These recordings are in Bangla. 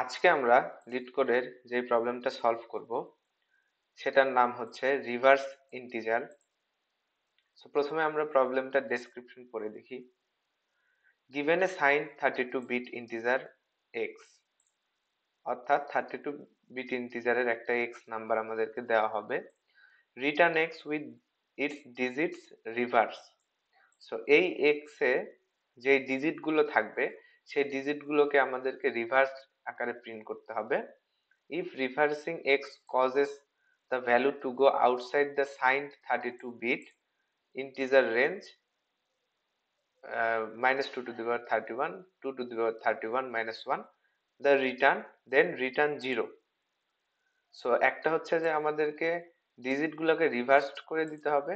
আজকে আমরা লিড কোডের যে প্রবলেমটা সলভ করব সেটার নাম হচ্ছে রিভার্স ইন্টিজার সো প্রথমে আমরা প্রবলেমটা ডেসক্রিপশন পড়ে দেখি given a signed thirty two bit integer X অর্থাৎ থার্টি টু বিট ইন্টিজারের একটা এক্স নাম্বার আমাদেরকে দেওয়া হবে return X with its digits reversed so এই এক্সে যে ডিজিটগুলো থাকবে সেই ডিজিটগুলোকে আমাদেরকে রিভার্স আকারে প্রিন্ট করতে হবে if reversing X causes the value to go outside the signed thirty two bit integer range minus two the power thirty one to two the power thirty one minus one the return then return zero so একটা হচ্ছে যে আমাদেরকে ডিজিটগুলোকে রিভার্স করে দিতে হবে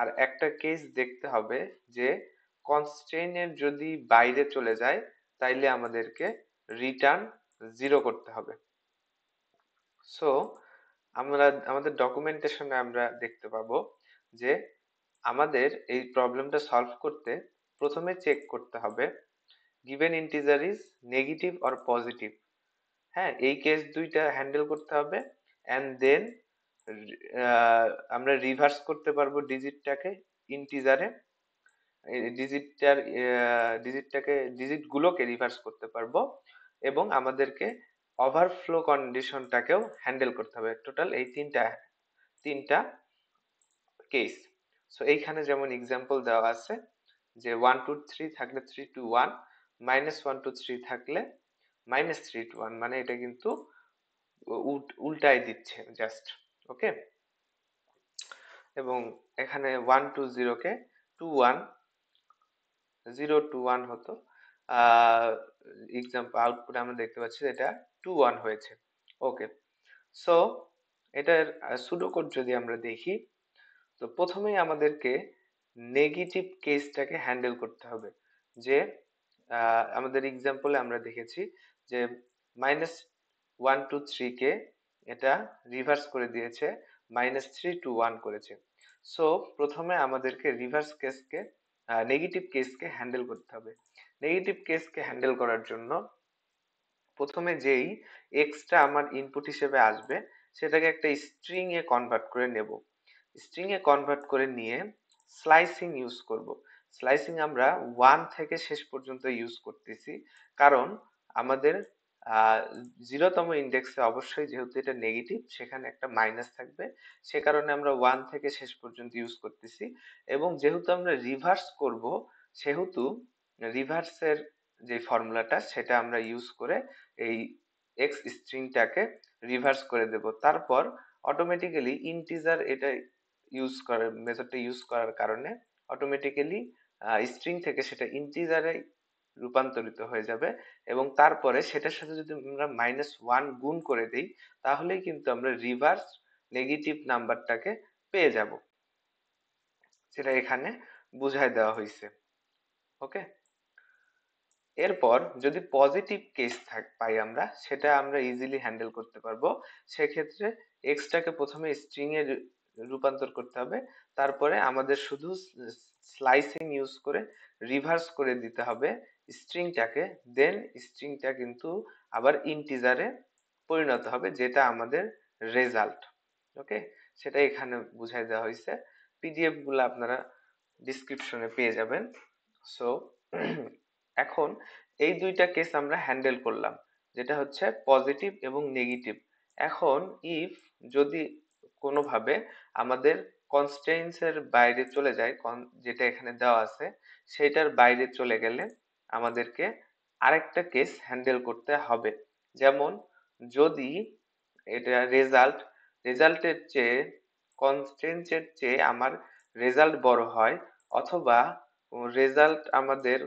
আর একটা কেস দেখতে হবে যে কনস্ট্রেনের যদি বাইরে চলে যায় তাইলে আমাদেরকে রিটার্ন জিরো করতে হবে সো আমরা আমাদের ডকুমেন্টেশনে আমরা দেখতে পাবো যে আমাদের এই প্রবলেমটা সলভ করতে প্রথমে চেক করতে হবে given integer is negative or positive হ্যাঁ এই কেস দুইটা হ্যান্ডেল করতে হবে অ্যান্ড দেন আমরা রিভার্স করতে পারবো ডিজিটটাকে ইন্টিজারে ডিজিটটার ডিজিটটাকে ডিজিটগুলোকে রিভার্স করতে পারবো এবং আমাদেরকে ওভারফ্লো কন্ডিশনটাকেও হ্যান্ডেল করতে হবে টোটাল এই তিনটা তিনটা কেস সো এইখানে যেমন এক্সাম্পল দেওয়া আছে যে ওয়ান টু থ্রি থাকলে three two one minus one two three থাকলে মাইনাস থ্রি টু ওয়ান মানে এটা কিন্তু উল্টায় দিচ্ছে জাস্ট ওকে এবং এখানে ওয়ান টু জিরোকে two one zero two one হতো এক্সাম্পল আউটপুট আমরা দেখতে পাচ্ছি এটা টু ওয়ান হয়েছে ওকে সো এটার সুডোকোড যদি আমরা দেখি তো প্রথমেই আমাদেরকে নেগেটিভ কেসটাকে হ্যান্ডেল করতে হবে যে আমাদের এক্সাম্পলে আমরা দেখেছি যে মাইনাস ওয়ান টু থ্রিকে এটা রিভার্স করে দিয়েছে মাইনাস থ্রি টু ওয়ান করেছে সো প্রথমে আমাদেরকে রিভার্স কেসকে নেগেটিভ কেসকে হ্যান্ডেল করতে হবে নেগেটিভ কেসকে হ্যান্ডেল করার জন্য প্রথমে যেই এক্সটা আমার ইনপুট হিসেবে আসবে সেটাকে একটা স্ট্রিং এ কনভার্ট করে নেব স্ট্রিং এ কনভার্ট করে নিয়ে স্লাইসিং ইউজ করব স্লাইসিং আমরা ওয়ান থেকে শেষ পর্যন্ত ইউজ করতেছি কারণ আমাদের জিরোতম ইন্ডেক্সে অবশ্যই যেহেতু এটা নেগেটিভ সেখানে একটা মাইনাস থাকবে সে কারণে আমরা ওয়ান থেকে শেষ পর্যন্ত ইউজ করতেছি এবং যেহেতু আমরা রিভার্স করব সেহেতু রিভার্সের যে ফর্মুলাটা সেটা আমরা ইউজ করে এই এক্স স্ট্রিংটাকে রিভার্স করে দেব তারপর অটোমেটিক্যালি ইন্টিজার এটা ইউজ করার মেথডটা ইউজ করার কারণে অটোমেটিক্যালি স্ট্রিং থেকে সেটা ইন্টিজারে রূপান্তরিত হয়ে যাবে এবং তারপরে সেটার সাথে যদি আমরা মাইনাস ওয়ান গুণ করে দিই তাহলেই কিন্তু আমরা রিভার্স নেগেটিভ নাম্বারটাকে পেয়ে যাব সেটা এখানে বুঝায় দেওয়া হয়েছে ওকে এরপর যদি পজিটিভ কেস থাক পাই আমরা সেটা আমরা ইজিলি হ্যান্ডেল করতে পারবো সেক্ষেত্রে এক্সটাকে প্রথমে স্ট্রিং এর রূপান্তর করতে হবে তারপরে আমাদের শুধু স্লাইসিং ইউজ করে রিভার্স করে দিতে হবে স্ট্রিংটাকে দেন স্ট্রিংটা কিন্তু আবার ইন্টিজারে পরিণত হবে যেটা আমাদের রেজাল্ট ওকে সেটা এখানে বুঝাই দেওয়া হয়েছে গুলো আপনারা ডিসক্রিপশনে পেয়ে যাবেন সো এখন এই দুইটা কেস আমরা হ্যান্ডেল করলাম যেটা হচ্ছে পজিটিভ এবং নেগেটিভ এখন ইফ যদি কোনোভাবে আমাদের কনস্টেন্সের বাইরে চলে যায় যেটা এখানে দেওয়া আছে সেটার বাইরে চলে গেলে আমাদেরকে আরেকটা কেস হ্যান্ডেল করতে হবে যেমন যদি এটা রেজাল্ট রেজাল্টের চেয়ে কনস্টেন্সের চেয়ে আমার রেজাল্ট বড় হয় অথবা রেজাল্ট আমাদের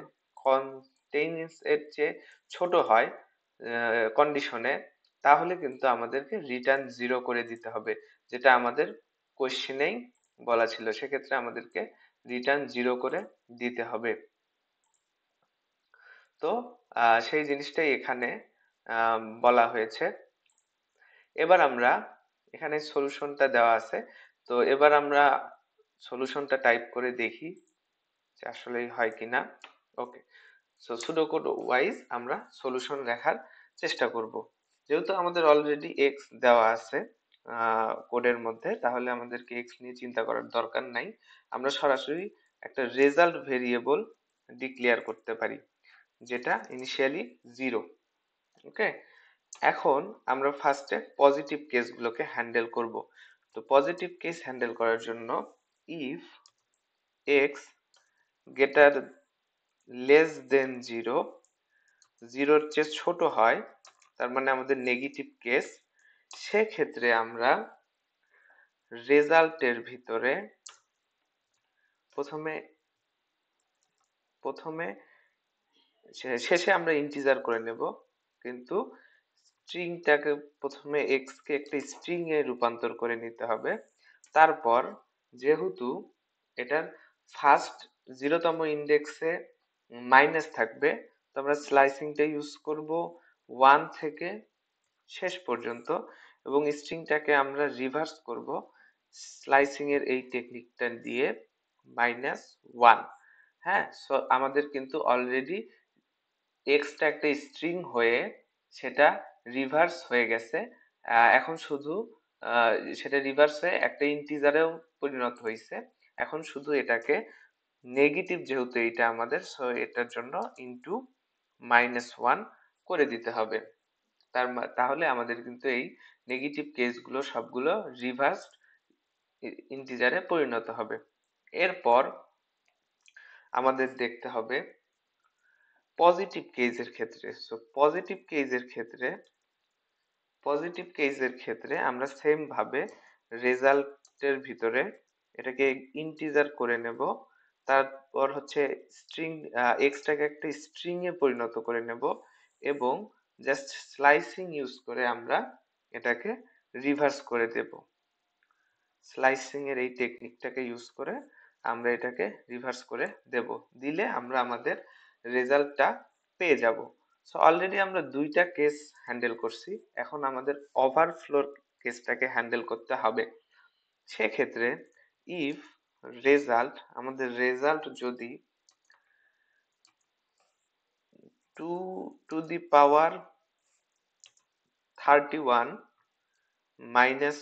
কন্টেইনস এর চেয়ে ছোট হয় কন্ডিশনে তাহলে কিন্তু আমাদেরকে রিটার্ন জিরো করে দিতে হবে যেটা আমাদের কোশ্চেনেই বলা ছিল সেক্ষেত্রে আমাদেরকে রিটার্ন জিরো করে দিতে হবে তো সেই জিনিসটাই এখানে বলা হয়েছে এবার আমরা এখানে সলিউশনটা দেওয়া আছে তো এবার আমরা সলিউশনটা টাইপ করে দেখি আসলেই হয় কিনা ওকে সো সুডোকোড ওয়াইজ আমরা সলিউশন দেখার চেষ্টা করব যেহেতু আমাদের অলরেডি এক্স দেওয়া আছে কোডের মধ্যে তাহলে আমাদেরকে এক্স নিয়ে চিন্তা করার দরকার নাই আমরা সরাসরি একটা রেজাল্ট ভেরিয়েবল ডিক্লেয়ার করতে পারি যেটা ইনিশিয়ালি জিরো ওকে এখন আমরা ফার্স্টে পজিটিভ কেসগুলোকে হ্যান্ডেল করব তো পজিটিভ কেস হ্যান্ডেল করার জন্য if X greater less than zero জিরোর চেয়ে ছোট হয় তার মানে আমাদের নেগেটিভ কেস সেক্ষেত্রে আমরা রেজাল্টের ভিতরে প্রথমে প্রথমে শেষে আমরা ইন্টিজার করে নেব কিন্তু স্ট্রিংটাকে প্রথমে এক্সকে একটা স্ট্রিং এ রূপান্তর করে নিতে হবে তারপর যেহেতু এটার ফার্স্ট জিরোতম ইন্ডেক্সে মাইনাস থাকবে তো আমরা স্লাইসিংটা ইউজ করব ওয়ান থেকে শেষ পর্যন্ত এবং স্ট্রিংটাকে আমরা রিভার্স করব স্লাইসিংয়ের এই টেকনিকটা দিয়ে মাইনাস ওয়ান হ্যাঁ সো আমাদের কিন্তু অলরেডি টেক্সটটা একটা স্ট্রিং হয়ে সেটা রিভার্স হয়ে গেছে এখন শুধু সেটা রিভার্স হয়ে একটা ইন্টিজারেও পরিণত হয়েছে এখন শুধু এটাকে নেগেটিভ যেহেতু এটা আমাদের সো এটার জন্য ইনটু মাইনাস ওয়ান করে দিতে হবে তার তাহলে আমাদের কিন্তু এই নেগেটিভ কেসগুলো সবগুলো রিভার্স ইন্টিজারে পরিণত হবে এরপর আমাদের দেখতে হবে পজিটিভ কেসের ক্ষেত্রে সো পজিটিভ কেসের ক্ষেত্রে পজিটিভ কেসের ক্ষেত্রে আমরা সেম ভাবে রেজাল্টের ভিতরে এটাকে ইন্টিজার করে নেব তারপর হচ্ছে স্ট্রিং কে একটা স্ট্রিং এ পরিণত করে নেব এবং জাস্ট স্লাইসিং ইউজ করে আমরা এটাকে রিভার্স করে দেব স্লাইসিং এর এই টেকনিকটাকে ইউজ করে আমরা এটাকে রিভার্স করে দেব দিলে আমরা আমাদের রেজাল্টটা পেয়ে যাব সো অলরেডি আমরা দুইটা কেস হ্যান্ডেল করছি এখন আমাদের ওভারফ্লোর কেসটাকে হ্যান্ডেল করতে হবে সেক্ষেত্রে ইফ রেজাল্ট আমাদের রেজাল্ট যদি two two the power thirty one minus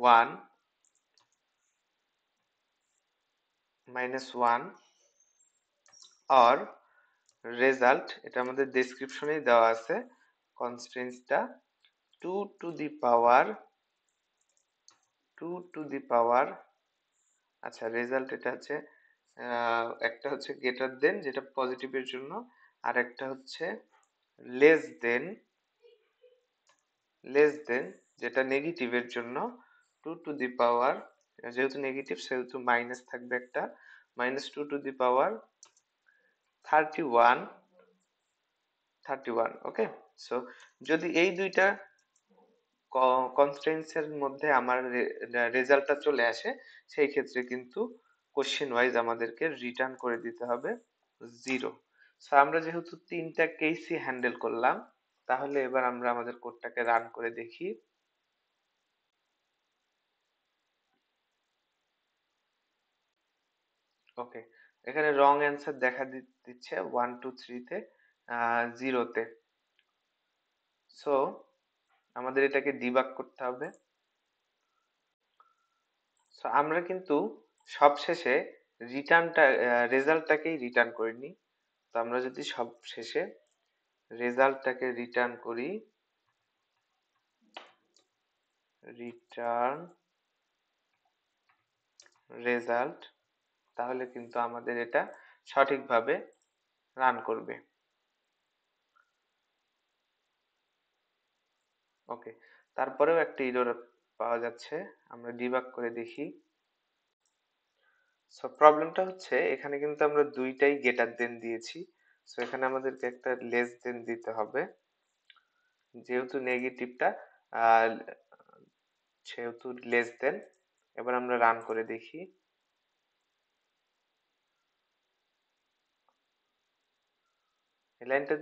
one minus one আর রেজাল্ট এটা আমাদের ডেসক্রিপশনেই দেওয়া আছে কনস্টেন্সটা two two the power two two the power আচ্ছা রেজাল্ট এটা আছে একটা হচ্ছে গেটার দেন যেটা পজিটিভের জন্য আর একটা হচ্ছে লেস দেন লেস দেন যেটা নেগেটিভের জন্য টু টু দি পাওয়ার যেহেতু নেগেটিভ সেহেতু মাইনাস থাকবে একটা minus two two the power thirty one thirty one okay so যদি এই দুইটা কনস্টেন্সের মধ্যে আমার রেজাল্টটা চলে আসে সেই ক্ষেত্রে কিন্তু কোশ্চেন ওয়াইজ আমাদেরকে রিটার্ন করে দিতে হবে জিরো সো আমরা যেহেতু তিনটা কেসই হ্যান্ডেল করলাম তাহলে এবার আমরা আমাদের কোডটাকে রান করে দেখি ওকে এখানে রং অ্যান্সার দেখা দিচ্ছে ওয়ান টু থ্রিতে জিরোতে সো আমাদের এটাকে ডিবাক করতে হবে সো আমরা কিন্তু সবশেষে রিটার্নটা রেজাল্টটাকেই রিটার্ন নিই তো আমরা যদি সবশেষে রেজাল্টটাকে রিটার্ন করি রিটার্ন রেজাল্ট তাহলে কিন্তু আমাদের এটা সঠিকভাবে রান করবে ওকে তারপরেও একটা ইরর পাওয়া যাচ্ছে আমরা ডিবাগ করে দেখি সো প্রবলেমটা হচ্ছে এখানে কিন্তু আমরা দুইটাই গেটার দেন দিয়েছি সো এখানে আমাদেরকে একটা লেস দেন দিতে হবে যেহেতু নেগেটিভটা সেহেতু লেস দেন এবার আমরা রান করে দেখি লাইনটা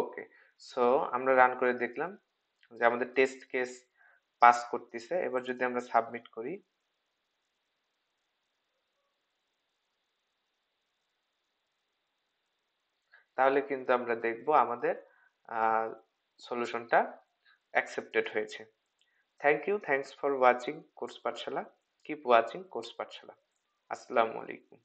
ওকে সো আমরা রান করে দেখলাম যে আমাদের টেস্ট কেস পাস করতেছে এবার যদি আমরা সাবমিট করি তাহলে কিন্তু আমরা দেখব আমাদের সলিউশনটা অ্যাকসেপ্টেড হয়েছে thank you thanks for watching course Pathshala keep watching course Pathshala আসসালামু আলাইকুম